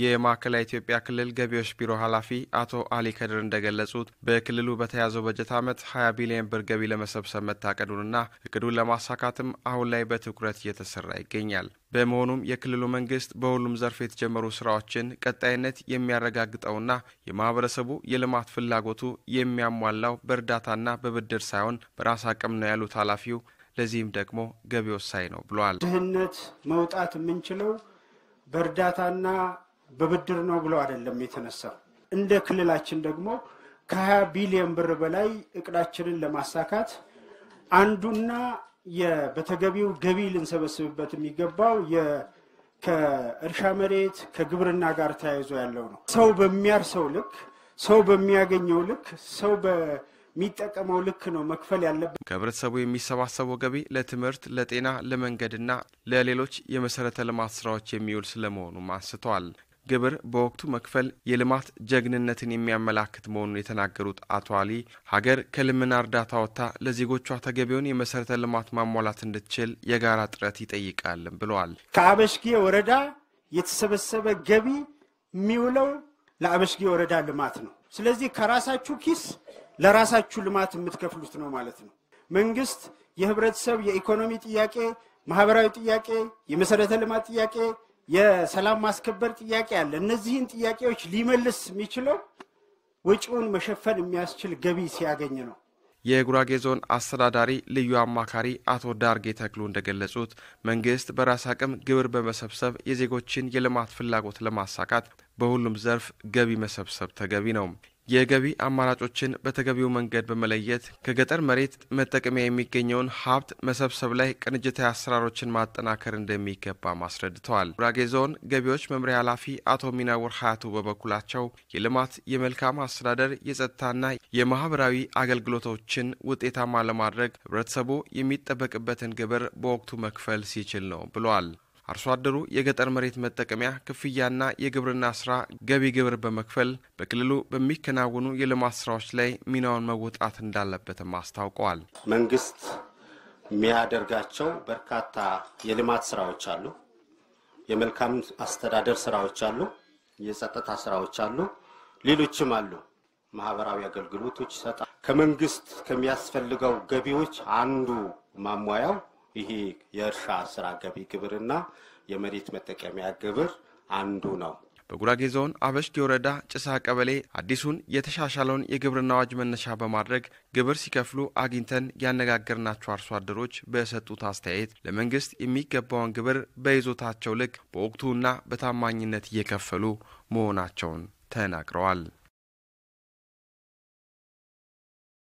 የማዕከላዊ ኢትዮጵያ ክልል ገቢዎች ቢሮ ኃላፊ አቶ አሊ ከድር እንደገለጹት በክልሉ በተያዘው በጀት ዓመት 20 ቢሊዮን ብር ገቢ ለመሰብሰብ መታቀዱንና እቅዱን ለማሳካትም አሁን ላይ በትኩረት እየተሰራ ይገኛል። በመሆኑም የክልሉ መንግስት በሁሉም ዘርፍ የተጀመሩ ስራዎችን ቀጣይነት የሚያረጋግጠውና የማህበረሰቡ የልማት ፍላጎቱ የሚያሟላው በእርዳታና በብድር ሳይሆን በራስ አቅም ነው ያሉት ኃላፊው፣ ለዚህም ደግሞ ገቢ ወሳኝ ነው ብለዋል። ድህነት መውጣት የምንችለው በእርዳታና በብድር ነው ብለው አይደለም የተነሳው። እንደ ክልላችን ደግሞ ከ20 ቢሊዮን ብር በላይ እቅዳችንን ለማሳካት አንዱና በተገቢው ገቢ ልንሰበስብበት የሚገባው ከእርሻ መሬት ከግብርና ጋር ተያይዞ ያለው ነው። ሰው በሚያርሰው ልክ፣ ሰው በሚያገኘው ልክ፣ ሰው በሚጠቀመው ልክ ነው መክፈል ያለበት። ከህብረተሰቡ የሚሰባሰበው ገቢ ለትምህርት፣ ለጤና፣ ለመንገድና ለሌሎች የመሰረተ ልማት ስራዎች የሚውል ስለመሆኑም አንስተዋል። ግብር በወቅቱ መክፈል የልማት ጀግንነትን የሚያመላክት መሆኑን የተናገሩት አቶ አሊ ሀገር ከልመና እርዳታ ወጥታ ለዜጎቿ ተገቢውን የመሰረተ ልማት ማሟላት እንድትችል የጋራ ጥረት ይጠይቃልም ብለዋል። ከአበሽጌ ወረዳ የተሰበሰበ ገቢ የሚውለው ለአበሽጌ ወረዳ ልማት ነው። ስለዚህ ከራሳችሁ ኪስ ለራሳችሁ ልማት የምትከፍሉት ነው ማለት ነው። መንግስት የህብረተሰብ የኢኮኖሚ ጥያቄ፣ ማህበራዊ ጥያቄ፣ የመሰረተ ልማት ጥያቄ የሰላም ማስከበር ጥያቄ አለ። እነዚህን ጥያቄዎች ሊመልስ የሚችለው ወጪውን መሸፈን የሚያስችል ገቢ ሲያገኝ ነው። የጉራጌ ዞን አስተዳዳሪ ልዩ አማካሪ አቶ ዳርጌ ተክሉ እንደገለጹት መንግስት በራስ አቅም ግብር በመሰብሰብ የዜጎችን የልማት ፍላጎት ለማሳካት በሁሉም ዘርፍ ገቢ መሰብሰብ ተገቢ ነው። የገቢ አማራጮችን በተገቢው መንገድ በመለየት ከገጠር መሬት መጠቀሚያ የሚገኘውን ሀብት መሰብሰብ ላይ ቅንጅታዊ አሰራሮችን ማጠናከር እንደሚገባም አስረድተዋል። ጉራጌ ዞን ገቢዎች መምሪያ ኃላፊ አቶ ሚናውር ሀያቱ በበኩላቸው የልማት፣ የመልካም አስተዳደር፣ የጸጥታና የማህበራዊ አገልግሎቶችን ውጤታማ ለማድረግ ህብረተሰቡ የሚጠበቅበትን ግብር በወቅቱ መክፈል ሲችል ነው ብሏል። አርሶ አደሩ የገጠር መሬት መጠቀሚያ ክፍያና የግብርና ስራ ገቢ ግብር በመክፈል በክልሉ በሚከናወኑ የልማት ስራዎች ላይ ሚናውን መወጣት እንዳለበትም አስታውቀዋል። መንግስት የሚያደርጋቸው በርካታ የልማት ስራዎች አሉ፣ የመልካም አስተዳደር ስራዎች አሉ፣ የጸጥታ ስራዎች አሉ፣ ሌሎችም አሉ። ማህበራዊ አገልግሎቶች ይሰጣል። ከመንግስት ከሚያስፈልገው ገቢዎች አንዱ ማሟያው ይሄ የእርሻ ስራ ገቢ ግብርና የመሬት መጠቀሚያ ግብር አንዱ ነው። በጉራጌ ዞን አበሽጌ ወረዳ ጭሳ ቀበሌ አዲሱን የተሻሻለውን የግብርና አዋጅ መነሻ በማድረግ ግብር ሲከፍሉ አግኝተን ያነጋገርናቸው አርሶ አደሮች በሰጡት አስተያየት ለመንግስት የሚገባውን ግብር በይዞታቸው ልክ በወቅቱና በታማኝነት እየከፈሉ መሆናቸውን ተናግረዋል።